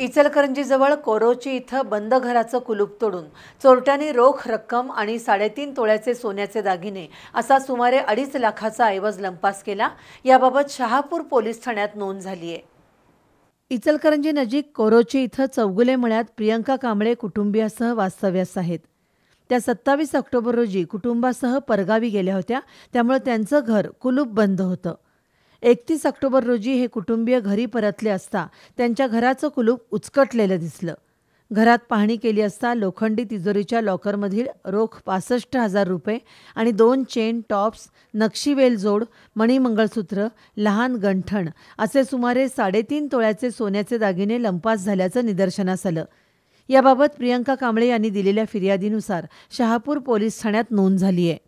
इचलकरंजीजवळ कोरोची इथं बंद घराचं कुलूप तोडून चोरट्यांनी रोख रक्कम आणि साडेतीन तोळ्याचे सोन्याचे दागिने असा सुमारे अडीच लाखाचा ऐवज लंपास केला याबाबत शहापूर पोलीस ठाण्यात नोंद झाली आहे इचलकरंजी नजीक कोरोची इथं चौगुले मळ्यात प्रियंका कांबळे कुटुंबियासह वास्तव्यास आहेत त्या सत्तावीस ऑक्टोबर रोजी कुटुंबासह परगावी गेल्या होत्या त्यामुळे त्यांचं घर कुलूप बंद होतं एकतीस ऑक्टोबर रोजी हे कुटुंबीय घरी परतले असता त्यांच्या घराचं कुलूप उचकटलेलं दिसलं घरात पाहणी केली असता लोखंडी तिजोरीच्या लॉकरमधील रोख पासष्ट हजार रुपये आणि दोन चेन टॉप्स नक्षीवेल जोड मणिमंगळसूत्र लहान गंठण असे सुमारे साडेतीन तोळ्याचे सोन्याचे दागिने लंपास झाल्याचं निदर्शनास आलं याबाबत प्रियंका कांबळे यांनी दिलेल्या फिर्यादीनुसार शहापूर पोलीस ठाण्यात नोंद झाली आहे